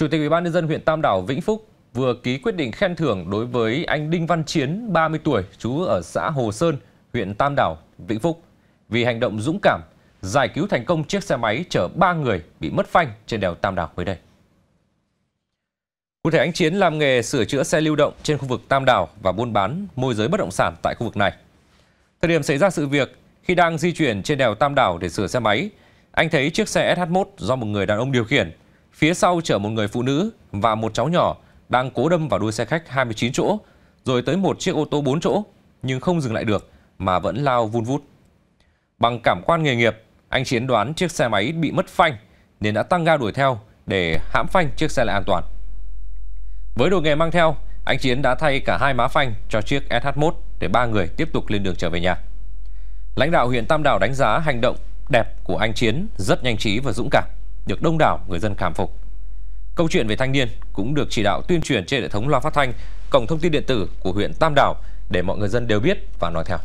Chủ tịch Ủy ban nhân dân huyện Tam Đảo Vĩnh Phúc vừa ký quyết định khen thưởng đối với anh Đinh Văn Chiến, 30 tuổi, trú ở xã Hồ Sơn, huyện Tam Đảo, Vĩnh Phúc vì hành động dũng cảm giải cứu thành công chiếc xe máy chở 3 người bị mất phanh trên đèo Tam Đảo mới đây. Cụ thể anh Chiến làm nghề sửa chữa xe lưu động trên khu vực Tam Đảo và buôn bán môi giới bất động sản tại khu vực này. Thời điểm xảy ra sự việc, khi đang di chuyển trên đèo Tam Đảo để sửa xe máy, anh thấy chiếc xe SH1 do một người đàn ông điều khiển Phía sau chở một người phụ nữ và một cháu nhỏ đang cố đâm vào đuôi xe khách 29 chỗ, rồi tới một chiếc ô tô 4 chỗ, nhưng không dừng lại được mà vẫn lao vun vút. Bằng cảm quan nghề nghiệp, anh Chiến đoán chiếc xe máy bị mất phanh nên đã tăng ga đuổi theo để hãm phanh chiếc xe lại an toàn. Với đồ nghề mang theo, anh Chiến đã thay cả hai má phanh cho chiếc SH1 để ba người tiếp tục lên đường trở về nhà. Lãnh đạo huyện Tam Đảo đánh giá hành động đẹp của anh Chiến rất nhanh trí và dũng cảm được đông đảo người dân cảm phục. Câu chuyện về thanh niên cũng được chỉ đạo tuyên truyền trên hệ thống loa phát thanh, cổng thông tin điện tử của huyện Tam Đảo để mọi người dân đều biết và nói theo.